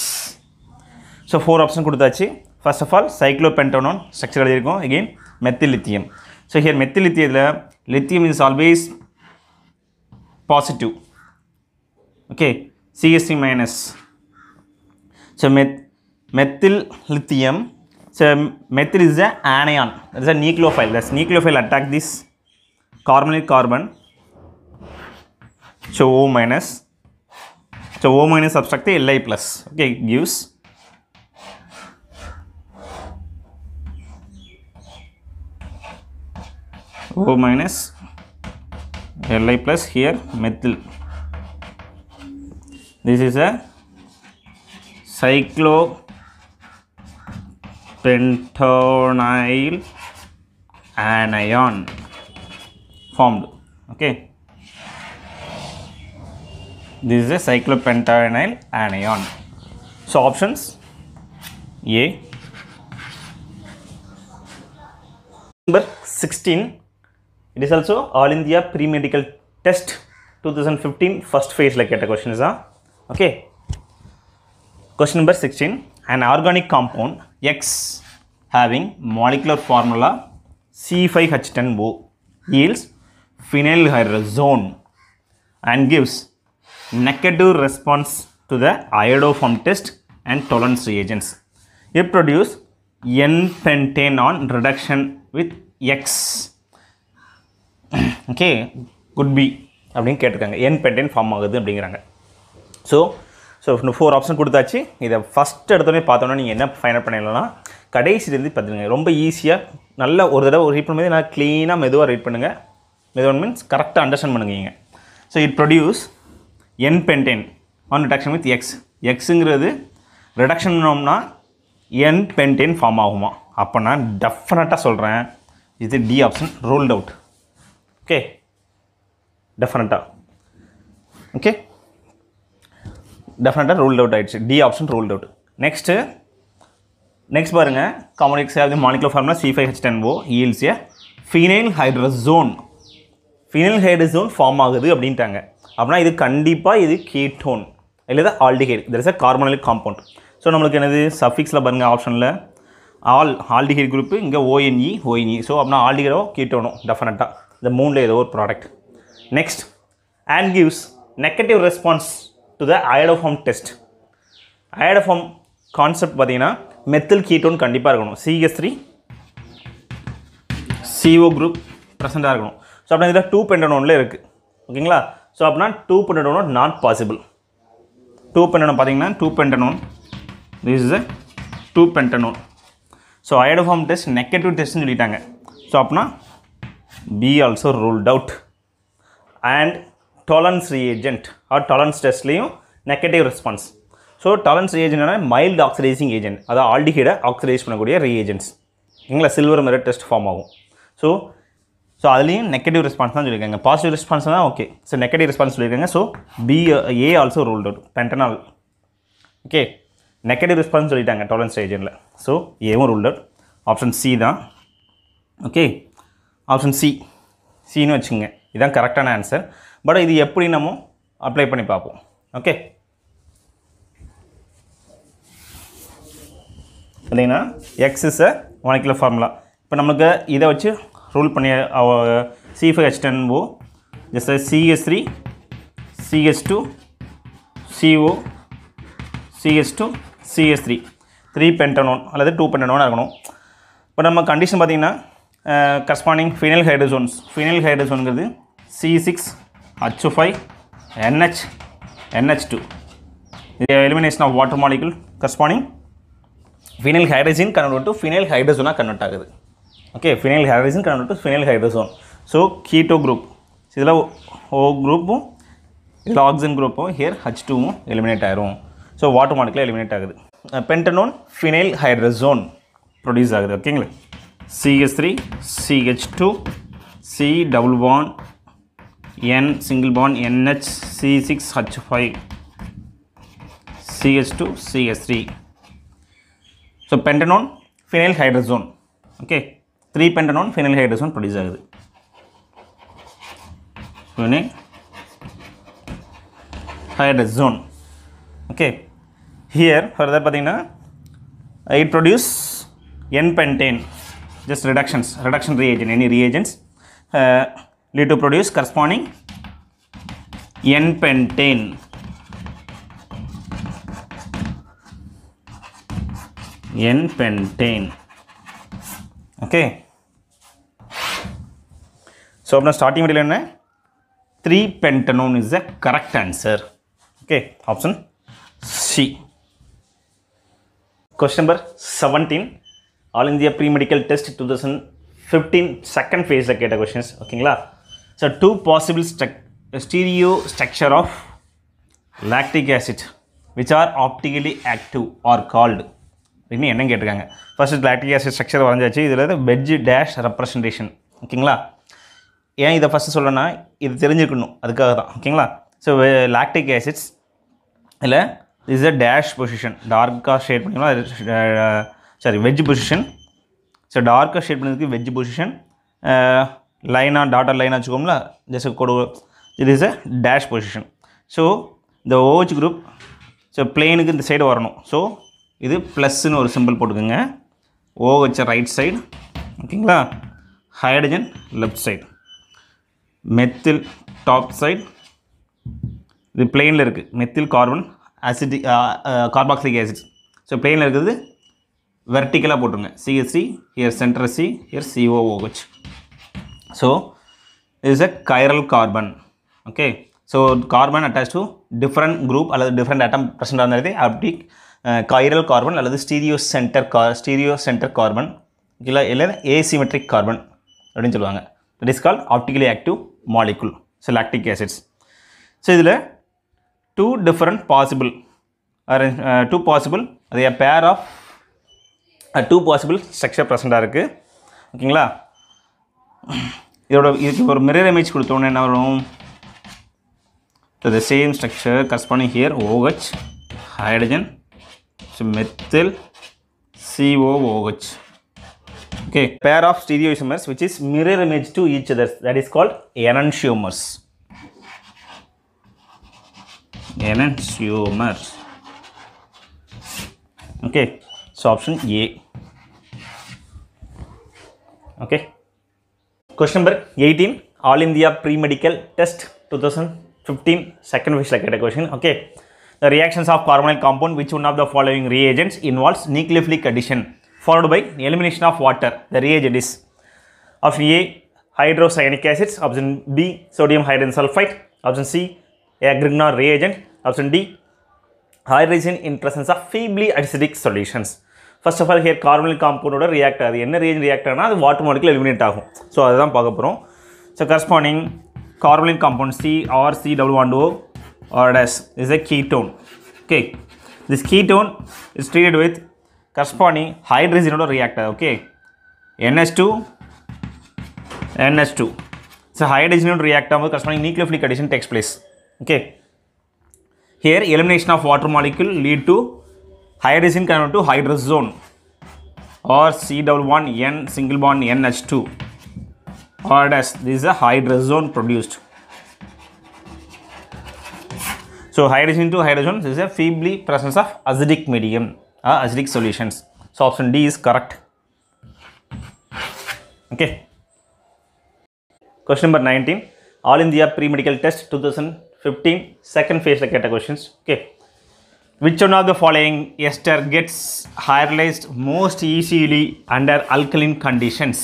so four option kudutachi first of all cyclopentanone structure எழுதியிருக்கோம் again methyl lithium so here methyl lithium la lithium is always positive okay CSC minus so meth methyl lithium so methyl is a anion that is a nucleophile that's nucleophile attack this carbonyl carbon So O minus. So O minus subtract the Li plus. Okay, it gives. O minus Li plus here methyl. This is a cyclopentanil anion formed. Okay. This is a cyclopentadienal anion. So options A. Number 16. It is also All India Pre-Medical Test 2015 first phase like a question is a okay. Question number 16. An organic compound X having molecular formula C5H10O yields phenyl hydrazone and gives negative response to the iodoform test and tolerance reagents. You produce N pentane on reduction with X. [CLEARS THROAT] okay, could be அப்படின்னு கேட்டிருக்காங்க என் pentene form ஆகுது அப்படிங்கிறாங்க so so four option கொடுத்தாச்சு இதை first எடுத்தோடனே பார்த்தோன்னா நீங்கள் என்ன ஃபைனல் பண்ணிடலாம் கடைசியிலேருந்து பார்த்துருங்க ரொம்ப ஈஸியாக நல்ல ஒரு தடவை ரீட் பண்ணும்போது நல்லா க்ளீனாக மெதுவாக ரீட் பண்ணுங்கள் மெதுவாக மீன்ஸ் கரெக்டாக அண்டர்ஸ்டாண்ட் பண்ணுங்க so it produce n pentane on reduction with X எக்ஸுங்கிறது ரிடக்ஷன்னோம்னா என் பென்டேன் ஃபார்ம் ஆகுமா அப்போ நான் டெஃபினட்டாக சொல்கிறேன் இது D option ruled out okay டெஃபினட்டாக ஓகே டெஃபினட்டாக ரூல்ட் அவுட் ஆகிடுச்சு D option ruled out next next பாருங்கள் காமனிக்ஸ் அது the molecular formula C five H ten O yields a phenyl hydrazone phenyl hydrazone form ஆகுது அப்படின்ட்டாங்க அப்படின்னா இது கண்டிப்பாக இது கீட்டோன் இல்லை aldehyde that is a carbonylic compound so நம்மளுக்கு என்னது சஃபிக்ஸில் பாருங்கள் ஆப்ஷனில் ஆல் ஆல்டிஹைட் குரூப்பு இங்கே ஓஎன்இ ஓஎன்இ ஸோ அப்படின்னா ஆல்டிஹைடோ கீட்டோனோ டெஃபினட்டாக இந்த மூணில் ஏதோ ஒரு product next and gives negative response to the iodoform test iodoform concept பார்த்தீங்கன்னா மெத்தில் கீட்டோன் கண்டிப்பாக இருக்கணும் சிஎஸ் த்ரீ சிஓ குரூப் ப்ரெசண்ட்டாக இருக்கணும் ஸோ அப்படின்னா இதில் டூ பெண்டனோனில் இருக்குது ஓகேங்களா ஸோ அப்படின்னா டூ பண்டட் ஒன் நாட் பாசிபிள் டூ பண்ணணும் பார்த்தீங்கன்னா two pentanone this is two pentanone so iodoform test negative டெஸ்ட்னு சொல்லிட்டாங்க ஸோ அப்படின்னா B also ruled out and Tollens reagent or Tollens டெஸ்ட்லேயும் நெகட்டிவ் ரெஸ்பான்ஸ் ஸோ டாலன்ஸ் ரீஏஜென்ட்னா மைல்ட் ஆக்சிடைசிங் ஏஜென்ட் அதாவது ஆல்டிஹைடை oxidise பண்ணக்கூடிய ரீஏஜென்ட்ஸ் எங்களை சில்வர் மெரட் டெஸ்ட் ஃபார்ம் ஆகும் ஸோ ஸோ அதுலேயும் நெகட்டிவ் ரெஸ்பான்ஸ் தான் சொல்லியிருக்காங்க பாசிட்டிவ் ரெஸ்பான்ஸ் தான் ஓகே ஸோ நெகட்டிவ் ரெஸ்பான்ஸ் சொல்லியிருக்காங்க so B A also ruled out pentanol okay negative response சொல்லிட்டாங்க டாலரன்ஸ் ஸ்டேஜனில் ஸோ ஏவும் ரூல் அவுட் ஆப்ஷன் சி தான் ஓகே ஆப்ஷன் சி சின்னு வச்சுங்க இதுதான் கரெக்டான ஆன்சர் பட் இது எப்படி நம்ம அப்ளை பண்ணி பார்ப்போம் ஓகே பார்த்தீங்கன்னா எக்ஸ் இஸ் ஃபார்முலா இப்போ நமக்கு இதை வச்சு ரூல் பண்ணி C five H ten O just CH three CH two CO CH two CH three three pentanone அல்லது டூ பென்டனோன் இருக்கணும் இப்போ நம்ம கண்டிஷன் பார்த்திங்கன்னா கரஸ்பாண்டிங் ஃபினைல் ஹைட்ரோசோன்ஸ் ஃபினைல் ஹைட்ரோசோனுங்கிறது C six H five NH NH two இது elimination of water molecule corresponding phenyl hydrogen convert to phenyl ஹைட்ரஜனாக convert ஆகுது okay phenyl hydrazine convert phenyl hydrazone so keto group இதில் O குரூப்பும் இதில் oxygen குரூப்பும் here H டூவும் eliminate ஆகிரும் so water molecule eliminate ஆகுது pentanone phenyl hydrazone produce ஆகுது ஓகேங்களா CH three CH two C double bond N single bond NH C six H five CH two CH three so pentanone phenyl hydrazone okay three pentanone phenyl hydrazone produce ஆகுது phenyl hydrazone okay here further பார்த்தீங்கன்னா it produce n pentane just reductions reduction reagent any reagents uh, lead to produce corresponding n pentane n pentane okay so अपना starting material है three pentanone is the correct answer okay option C question number seventeen all India pre medical test two thousand fifteen second phase cat question okay so two possible stereo structure of lactic acid which are optically active are called இன்னும் என்ன கேட்டிருக்காங்க first lactic acid structure வரைஞ்சாச்சு இதில் வந்து veg dash representation ஓகேங்களா ஏன் இதை first சொல்லணும்னா இது தெரிஞ்சுக்கணும் அதுக்காக தான் ஓகேங்களா ஸோ லாக்டிக் ஆசிட்ஸ் இல்லை இஸ் அ டேஷ் பொசிஷன் டார்க்காக ஷேட் பண்ணிங்கன்னா சாரி வெஜ் பொசிஷன் ஸோ டார்க்காக ஷேட் பண்ணதுக்கு வெஜ் பொசிஷன் லைனாக டாட்டர் லைனாக வச்சுக்கோம்ல ஜஸ்ட் கொடு it is a dash position so இந்த ஓஹெச் குரூப் ஸோ பிளெயினுக்கு இந்த சைடு வரணும் ஸோ இது ப்ளஸ்ன்னு ஒரு சிம்பிள் போட்டுக்கோங்க ஓஹெச் ரைட் சைடு ஓகேங்களா hydrogen left side methyl top side இது பிளெயினில் இருக்குது மெத்தில் கார்பன் ஆசிடி கார்பாக்சிக் ஆசிட் ஸோ பிளெயினில் இருக்கிறது வெர்டிக்கலாக போட்டுருங்க சிஎஸ்சி here centre C here COOH so is a chiral carbon okay so carbon attach to different group அல்லது டிஃப்ரெண்ட் அட்டம் ப்ரெசென்ட் ஆனது அப்படி கைரல் கார்பன் அல்லது ஸ்டீரியோ சென்டர் கார் ஸ்டீரியோ சென்டர் கார்பன் இல்லை இல்லை ஏசிமெட்ரிக் கார்பன் அப்படின்னு சொல்லுவாங்க that is call optically active molecule so lactic acids so இதில் two different possible arrange two possible அது pair of two possible structure ப்ரெசண்டாக இருக்குது ஓகேங்களா இதோட இதுக்கு ஒரு மிரர் இமேஜ் கொடுத்தோன்னே என்ன வரும் the same structure corresponding here OH hydrogen next methyl COOH. Okay, pair of stereoisomers which is mirror image to each other that is called enantiomers. Enantiomers. Okay, so option A. Okay. Question number 18 All India Pre Medical Test 2015 second wish like a question. Okay. The reactions of carbonyl compound which one of the following reagents involves nucleophilic addition followed by elimination of water. The reagent is option A hydrocyanic acids, option B sodium hydrogen sulfide option C agrignard reagent, option D hydrogen in presence of feebly acidic solutions. First of all here கார்பனில் காம்பவுண்டோட react ஆகுது என்ன range react ஆனால் அது water molecule eliminate ஆகும் so அதுதான் பார்க்க போகிறோம் ஸோ கரஸ்பாண்டிங் கார்பனில் compound C R C double one two or as is a ketone. Okay, this ketone is treated with corresponding hydrogen reactor. Okay, NH2, NH2. So hydrogen reactor with corresponding nucleophilic addition takes place. Okay, here elimination of water molecule lead to hydrogen converted to hydrazone or C11N single bond NH2 or as this is a hydrazone produced So hydrogen to hydrogen is a feebly presence of acidic medium, uh, acidic solutions. So option D is correct. Okay. Question number 19. All India Pre-Medical Test 2015 second phase கேட்ட questions. Okay. Which one of the following ester gets hydrolyzed most easily under alkaline conditions?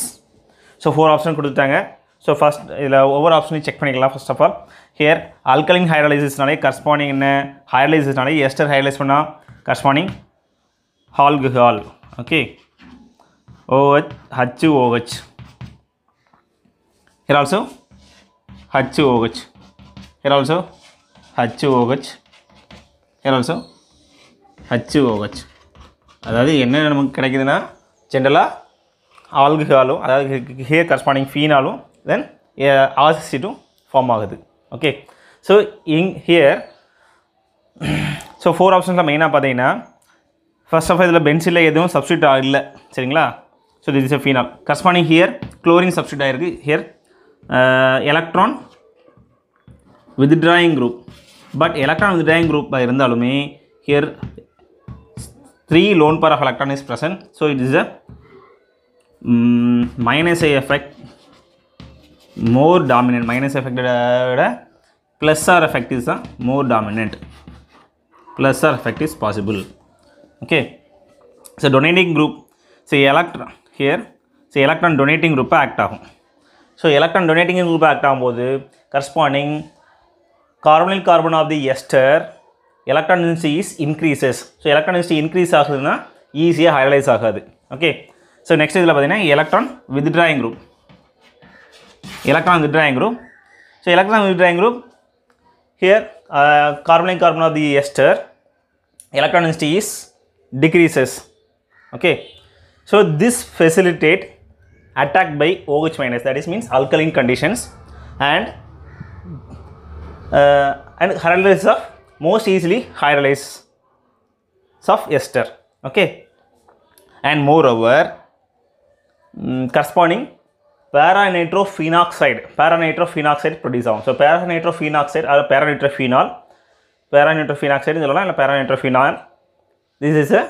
So four option கொடுத்துட்டாங்க so first இதில் ஒவ்வொரு ஆப்ஷனையும் check பண்ணிக்கலாம் first of all here alkaline ஹைட்ரலைசிஸ்னாலே corresponding என்ன ஹைட்ரலைசிஸ்னாலே ester hydrolyse பண்ணால் கரஸ்பாண்டிங் ஹால் okay OH H OH here also H OH here also H OH here also H OH அதாவது என்ன நமக்கு கிடைக்குதுன்னா ஜென்ரலாக ஆல்கஹாலும் அதாவது ஹியர் கரஸ்பாண்டிங் ஃபீனாலும் தென் ஆசிசிட்டும் ஃபார்ம் ஆகுது ஓகே ஸோ இங் ஹியர் ஸோ ஃபோர் ஆப்ஷன்ஸில் மெயினாக பார்த்தீங்கன்னா ஃபர்ஸ்ட் ஆஃப் ஆல் இதில் பென்சிலில் எதுவும் சப்ஸ்டியூட் இல்லை சரிங்களா so this is a phenol corresponding here chlorine substitute ஆகிருக்கு here electron withdrawing group but electron withdrawing குரூப்பாக இருந்தாலுமே here three lone pair of electron is present so it is a minus I effect more dominant minus எஃபெக்டோட plus R is தான் more dominant plus R effect is possible okay so donating group so electron here so electron donating குரூப்பாக act ஆகும் so electron donating group act ஆகும்போது corresponding கார்பனில் carbon of the ester electron is increases so electron increase ஆகுதுன்னா ஈஸியாக hydrolyse ஆகாது okay so next இதில் பார்த்தீங்கன்னா electron withdrawing group electron withdrawing group. So, electron withdrawing group here uh, carbonyl carbon of the ester electron density is decreases okay. So, this facilitate attack by OH minus that is means alkaline conditions and uh, and hydrolysis of most easily hydrolysis of ester okay and moreover um, corresponding paranitrophenoxide paranitrophenoxide produce ஆகும் so paranitrophenoxide அது paranitrophenol paranitrophenoxide னு சொல்லலாம் இல்ல paranitrophenol this is a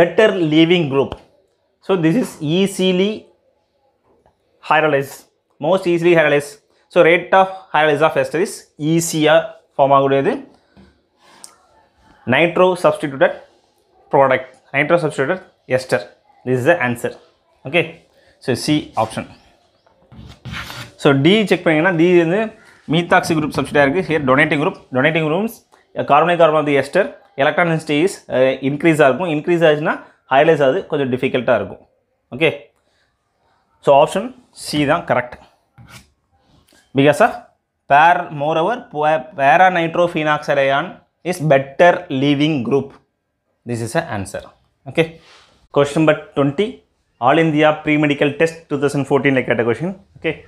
better leaving group so this is easily hydrolyzed most easily hydrolyzed so rate of hydrolysis of ester is easier form ஆகுது nitro substituted product nitro substituted ester this is the answer okay so c option so D check பண்ணிங்கன்னா D வந்து methoxy group சப்சிடாக இருக்குது here donating group donating groups கார்பனை carbon of the ester electron is increase ஆகும் increase ஆச்சுன்னா hydrolyse ஆகுது கொஞ்சம் டிஃபிகல்ட்டாக இருக்கும் ஓகே ஸோ ஆப்ஷன் சி தான் correct because of para more அவர் para nitrophenoxide ion is better leaving group this is a answer okay question number twenty All India Pre-Medical Test 2014 like that question. Okay.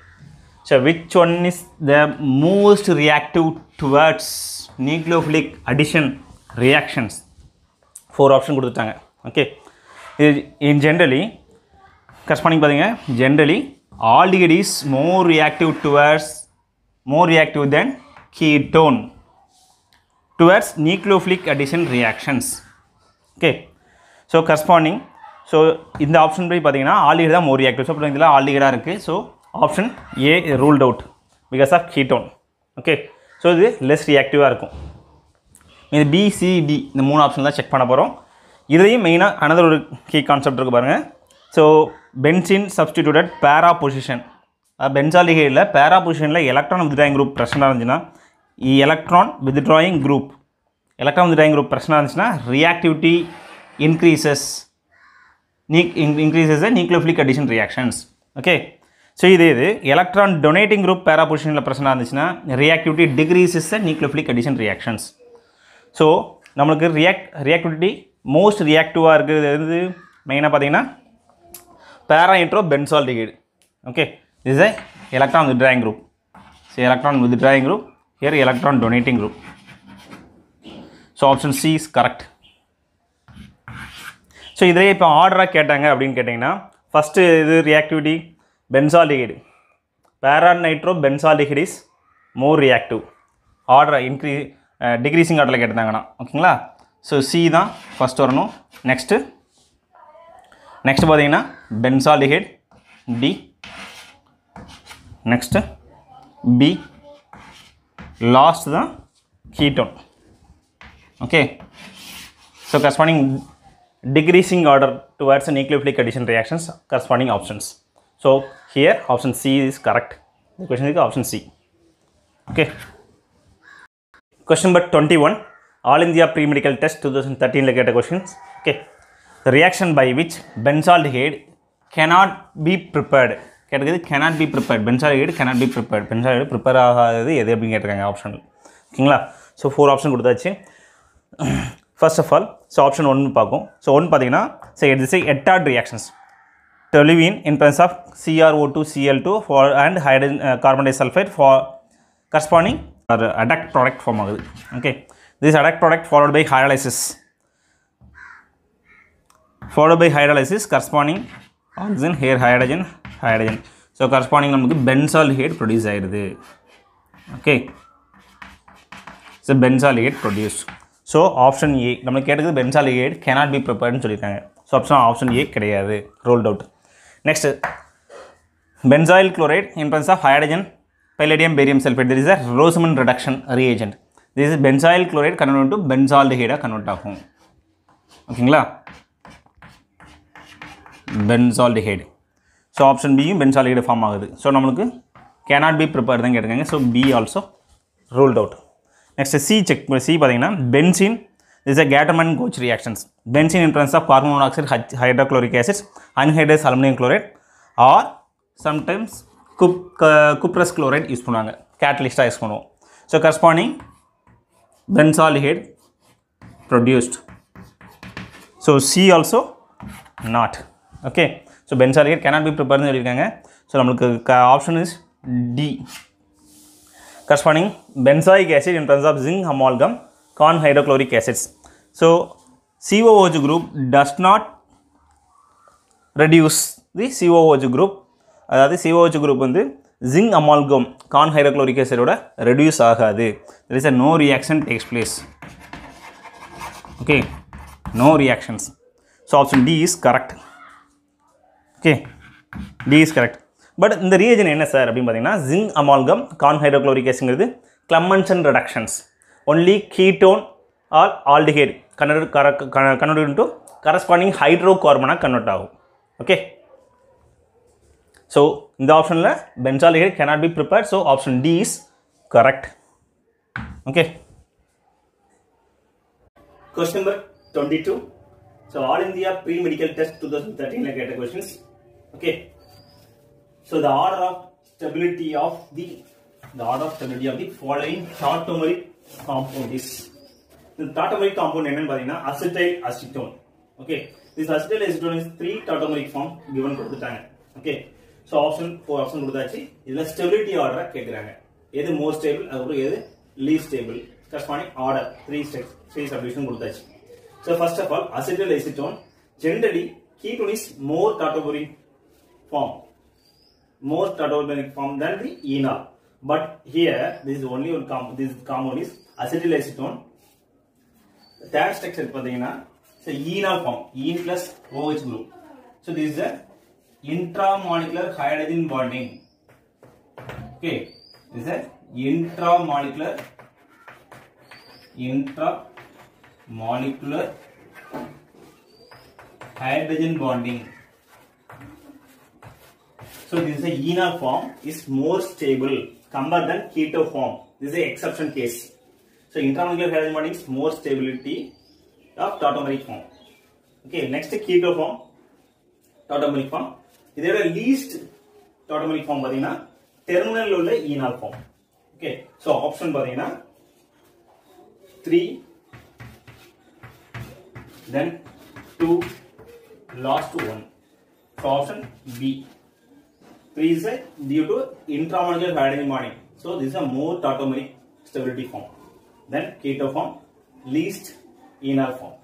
So which one is the most reactive towards nucleophilic addition reactions? Four option கொடுத்துட்டாங்க okay இது in generally corresponding பார்த்தீங்க generally aldehyde is more reactive towards more reactive than ketone towards nucleophilic addition reactions okay so corresponding so இந்த option போய் பார்த்தீங்கன்னா aldehyde தான் மோர் active so அப்புறம் இதில் ஆல்டிகைடாக இருக்குது so option A ruled out because of ketone okay so இது less ரியாக்டிவாக இருக்கும் இது பிசிடி இந்த மூணு ஆப்ஷன் தான் செக் பண்ண போகிறோம் இதையும் மெயினாக அனதர் ஒரு கீ கான்செப்ட் இருக்குது பாருங்கள் so benzene substituted para position பென்சாலிகைடில் பேரா பொசிஷனில் எலக்ட்ரான் வித்ட்ராயிங் குரூப் பிரச்சனை இருந்துச்சுன்னா electron withdrawing group electron withdrawing group பிரச்சனை இருந்துச்சுன்னா reactivity increases increases the nucleophilic addition reactions. Okay. So, இது இது electron donating group para positionல பிரச்சனை இருந்துச்சுன்னா reactivity decreases the nucleophilic addition reactions. So, நம்மளுக்கு react reactivity most reactiveாக இருக்கிறது வந்து மெயினாக பார்த்தீங்கன்னா para intro benzyl decade. Okay. This is a electron withdrawing group. So, electron withdrawing group, here electron donating group. So, option C is correct. So இதிலே இப்போ ஆர்டராக கேட்டாங்க அப்படின்னு கேட்டிங்கன்னா ஃபஸ்ட்டு இது reactivity benzaldehyde para nitro benzaldehyde is more reactive ஆர்டரை இன்க்ரீ decreasing ஆர்டரில் கேட்டிருந்தாங்கண்ணா ஓகேங்களா ஸோ சி தான் ஃபஸ்ட் வரணும் நெக்ஸ்ட்டு நெக்ஸ்ட் பார்த்தீங்கன்னா benzaldehyde D next B last தான் ketone okay so corresponding decreasing order towards an equilibric addition reactions corresponding options. So here option C is correct. The question is option C. Okay. Question number 21. All India Pre-Medical Test 2013 like a questions. Okay. The reaction by which benzaldehyde cannot be prepared. கேட்டது cannot be prepared. Benzaldehyde cannot be prepared. Benzaldehyde prepare ஆகாதது எது அப்படின்னு கேட்டிருக்காங்க ஆப்ஷனில் ஓகேங்களா so four option கொடுத்தாச்சு first of all so option ஒன்று பார்க்கும் ஸோ ஒன்று பார்த்தீங்கன்னா ஸோ இட் இஸ் எட்டாட் reactions toluene in presence of CRO two CL two for and hydrogen carbon disulphide for corresponding or adduct product form ஆகுது okay this adduct product followed by hydrolysis followed by hydrolysis corresponding oxygen here hydrogen hydrogen so corresponding நமக்கு ஹேட் produce ஆயிடுது okay so benzaldehyde produce so option A நம்மளுக்கு கேட்டது பென்சாலிகேட் cannot be ப்ரிப்பேர்னு சொல்லியிருக்காங்க so option option A கிடையாது ruled out next benzoyl chloride இன்ட்ரன்ஸ் of hydrogen palladium barium sulphate this is a Rosenmund reduction reagent this is benzoyl chloride convert to பென்சால்டிஹைடாக convert ஆகும் ஓகேங்களா benzaldehyde so option பியும் benzaldehyde form ஆகுது so நம்மளுக்கு cannot be prepare தான் கேட்டுக்காங்க so B also ruled out next C check C பார்த்தீங்கன்னா benzene is a Gattermann Koch reactions benzene இன்ட்ரன்ஸ் of carbon monoxide H hydrochloric acids anhydrous aluminium chloride or sometimes குப் cuprous chloride use பண்ணுவாங்க கேட்டலிஸ்ட்டாக use பண்ணுவோம் so corresponding benzaldehyde produced. So C also not. Okay. So benzoylate cannot be prepared. So, option is D corresponding benzoic acid in terms of zinc amalgam con hydrochloric acids. So, COOH group does not reduce the COOH group, that uh, is group on zinc amalgam con hydrochloric acid would reduce there is a no reaction takes place. Okay, no reactions. So, option D is correct. Okay, D is correct. But இந்த reagent என்ன sir அப்படின்னு பார்த்தீங்கன்னா zinc amalgam conc hydrochloric ஆசிங்கிறது Clemmensen reductions only ketone or aldehyde கன்னட் கர கன்னட் to corresponding hydro கார்பனாக convert ஆகும் ஓகே ஸோ இந்த ஆப்ஷனில் benzaldehyde cannot be prepared so option D is correct okay question number twenty two so all India pre medical test two thousand தேர்ட்டீனில் கேட்ட questions okay So the order of stability of the the order of stability of the following tautomeric compound is the tautomeric compound enna பாத்தீங்கன்னா acetyl acetone. Okay, this acetyl acetone is three tautomeric form given கொடுத்துட்டாங்க. Okay, so option four option கொடுத்தாச்சு. idla stability order kekkranga எது more stable அதுக்கப்புறம் எது least stable. Corresponding order three steps three subdivision கொடுத்தாச்சு. So first of all acetyl acetone generally ketone is more tautomeric form. more tadolinic form than the enol. But here, this is only one compound. This compound is acetyl acetone. That structure pathina so enol form, en plus OH group. So this is the intramolecular hydrogen bonding. Okay, this is the intramolecular intramolecular hydrogen bonding. So this is a ena form is more stable compared than keto form. This is a exception case. So intramolecular hydrogen bonding is more stability of tautomeric form. Okay, next keto form, tautomeric form. இதோட least tautomeric form பார்த்தீங்கன்னா terminal உள்ள enol form okay so option பார்த்தீங்கன்னா three then two last one so option b three is due to intramolecular hydrogen bonding. So this is a more tautomeric stability form. Then keto form, least inner form.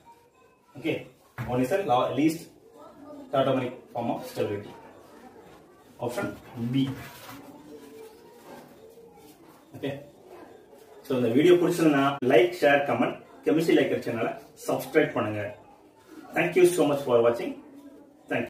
Okay, one is the least tautomeric form of stability. Option B. Okay. So so இந்த video பிடிச்சிருந்தா like share comment chemistry liker சேனலை subscribe Thank you so much for watching.